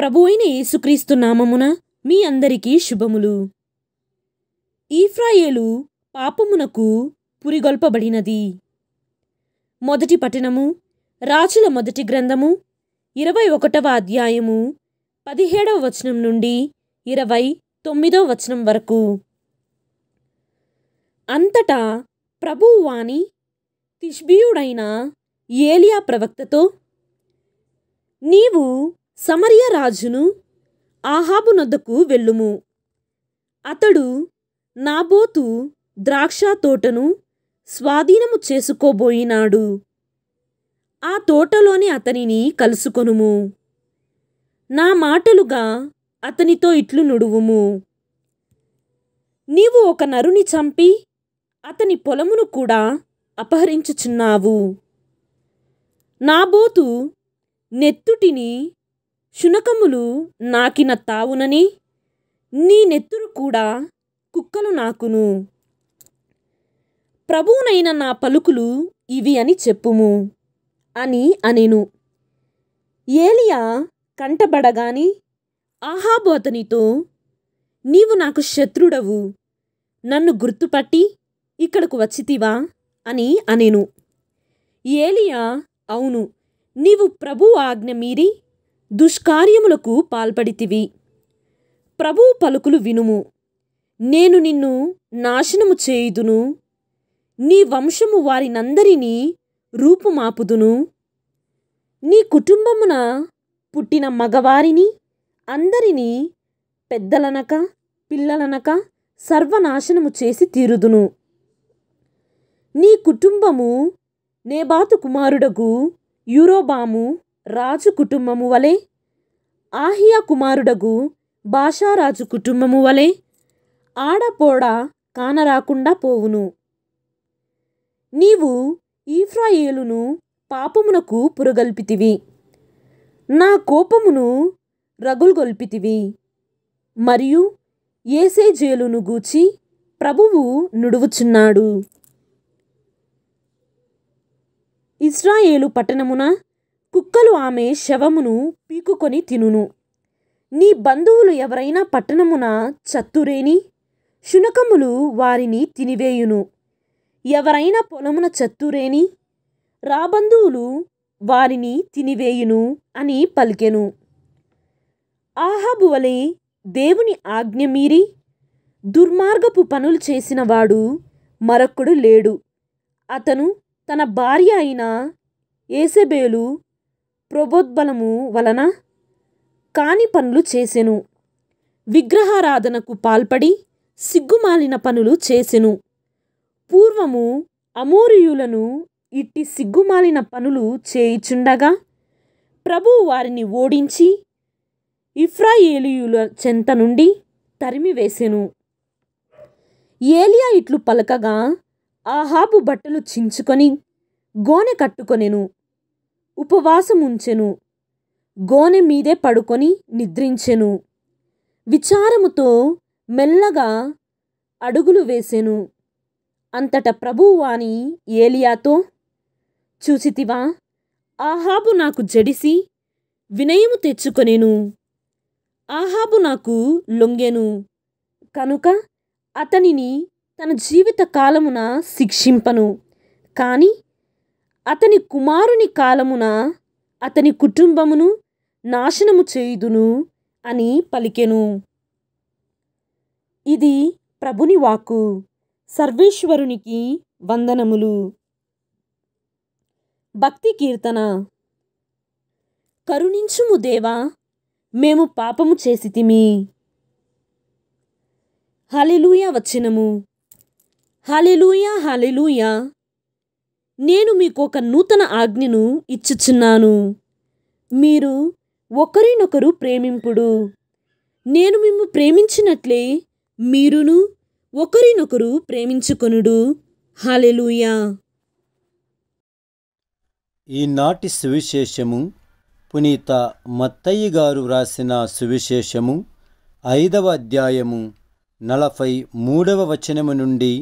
ప్రభు అయిన యేసుక్రీస్తు నామమున మీ అందరికీ శుభములు ఈఫ్రాయేలు పాపమునకు పురిగొల్పబడినది మొదటి పట్టణము రాజుల మొదటి గ్రంథము ఇరవై ఒకటవ అధ్యాయము పదిహేడవ వచనం నుండి ఇరవై తొమ్మిదవ వచనం వరకు అంతటా ప్రభువు వాణి తిష్బీయుడైన ఏలియా ప్రవక్తతో నీవు సమరియ ఆహాబు నొద్దకు వెళ్ళుము అతడు నాబోతు ద్రాక్ష తోటను స్వాధీనము చేసుకోబోయినాడు ఆ తోటలోని అతనిని కలుసుకొనుము నా మాటలుగా అతనితో ఇట్లు నుడువుము నీవు ఒక నరుని చంపి అతని పొలమును కూడా అపహరించుచున్నావు నాబోతు నెత్తుటిని శునకములు నాకిన తావునని నీ నెత్తురు కూడా కుక్కలు నాకును ప్రభువునైన నా పలుకులు ఇవి అని చెప్పుము అని అనెను ఏలియా కంటబడగాని ఆహాబోతనితో నీవు నాకు శత్రుడవు నన్ను గుర్తుపట్టి ఇక్కడకు వచ్చితివా అని అనెను ఏలియా అవును నీవు ప్రభు ఆజ్ఞ మీరి దుష్కార్యములకు పాల్పడితివి ప్రభువు పలుకులు వినుము నేను నిన్ను నాశనము చేయుదును నీ వంశము వారినందరినీ రూపుమాపుదును నీ కుటుంబమున పుట్టిన మగవారిని అందరినీ పెద్దలనక పిల్లలనక సర్వనాశనము చేసి తీరుదును నీ కుటుంబము నేబాతు కుమారుడగు యూరోబాము రాజు కుటుంబము వలె ఆహియా కుమారుడగు భాషారాజు కుటుంబము వలె ఆడపోడ కానరాకుండా పోవును నీవు ఈఫ్రాయేలును పాపమునకు పురగల్పితివి నా కోపమును రగుల్గొల్పితివి మరియు ఏసే జేలును గూచి ప్రభువు నుడువుచున్నాడు ఇస్రాయేలు పట్టణమున కుక్కలు ఆమె శవమును పీకుకొని తినును నీ బంధువులు ఎవరైనా పట్టణమున చత్తురేని శునకములు వారిని తినివేయును ఎవరైనా పొలమున చత్తురేని రాబంధువులు వారిని తినివేయును అని పలికెను ఆహాబువలే దేవుని ఆజ్ఞ మీరి దుర్మార్గపు పనులు చేసినవాడు మరొక్కడు లేడు అతను తన భార్య అయిన ఏసెబేలు ప్రబోద్బలము వలన కాని పనులు చేసెను విగ్రహారాధనకు పాల్పడి సిగ్గుమాలిన పనులు చేసెను పూర్వము అమోరియులను ఇట్టి సిగ్గుమాలిన పనులు చేయిచుండగా ప్రభు వారిని ఓడించి ఇఫ్రాయేలియుల చెంత నుండి తరిమివేసెను ఏలియా ఇట్లు పలకగా ఆహాబు బట్టలు చించుకొని గోనె కట్టుకొనెను ఉపవాసముంచెను గోనె మీదే పడుకొని నిద్రించెను విచారముతో మెల్లగా అడుగులు వేసెను అంతట ప్రభువాని ఏలియాతో చూసితివా ఆహాబు నాకు జడిసి వినయము తెచ్చుకొనేను ఆహాబు నాకు లొంగెను కనుక అతనిని తన జీవిత కాలమున శిక్షింపను కానీ అతని కుమారుని కాలమున అతని కుటుంబమును నాశనము చేయుదును అని పలికెను ఇది ప్రభుని వాక్కు సర్వేశ్వరునికి వందనములు భక్తి కీర్తన కరుణించుము దేవా మేము పాపము చేసితిమి హాలిలూయ వచ్చినము హాలిలూయ హాలిలూయ నేను మీకు ఒక నూతన ఆజ్ఞను ఇచ్చుచున్నాను మీరు ఒకరినొకరు ప్రేమింపుడు నేను మిమ్ము ప్రేమించినట్లే మీరును ఒకరినొకరు ప్రేమించుకొనుడు హాలెలుయా ఈనాటి సువిశేషము పునీత మత్తయ్య గారు వ్రాసిన సువిశేషము ఐదవ అధ్యాయము నలభై మూడవ వచనము నుండి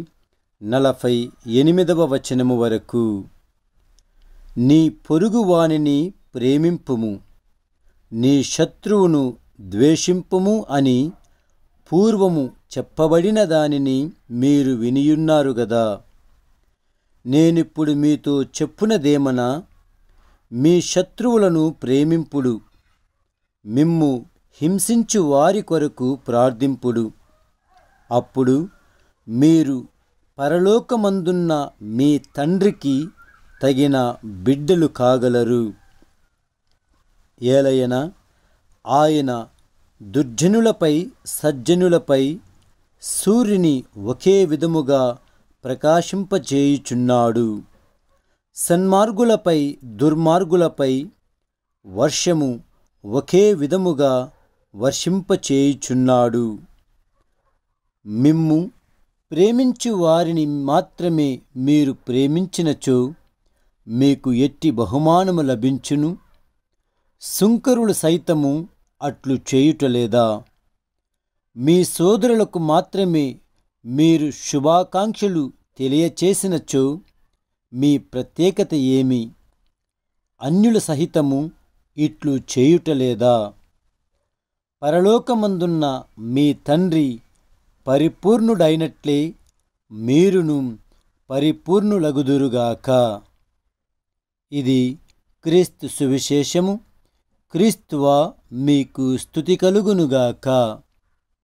నలభై ఎనిమిదవ వచనము వరకు నీ పొరుగువానిని ప్రేమింపుము నీ శత్రువును ద్వేషింపుము అని పూర్వము చెప్పబడిన దానిని మీరు వినియున్నారు గదా నేనిప్పుడు మీతో చెప్పునదేమనా మీ శత్రువులను ప్రేమింపుడు మిమ్ము హింసించు వారి కొరకు ప్రార్థింపుడు అప్పుడు మీరు పరలోకమందున్న మీ తండ్రికి తగిన బిడ్డలు కాగలరు ఏలయన ఆయన దుర్జనులపై సజ్జనులపై సూర్యుని ఒకే విధముగా ప్రకాశింపచేయుచున్నాడు సన్మార్గులపై దుర్మార్గులపై వర్షము ఒకే విధముగా వర్షింపచేయుచున్నాడు మిమ్ము ప్రేమించు వారిని మాత్రమే మీరు ప్రేమించినచో మీకు ఎట్టి బహుమానము లభించును సుంకరులు సైతము అట్లు చేయుటలేదా మీ సోదరులకు మాత్రమే మీరు శుభాకాంక్షలు తెలియచేసినచో మీ ప్రత్యేకత ఏమి అన్యుల సహితము ఇట్లు చేయుటలేదా పరలోకమందున్న మీ తండ్రి పరిపూర్ణుడైనట్లే మీరును పరిపూర్ణులగుదురుగాక ఇది క్రీస్తు సువిశేషము క్రీస్తువా మీకు స్థుతి కలుగునుగాక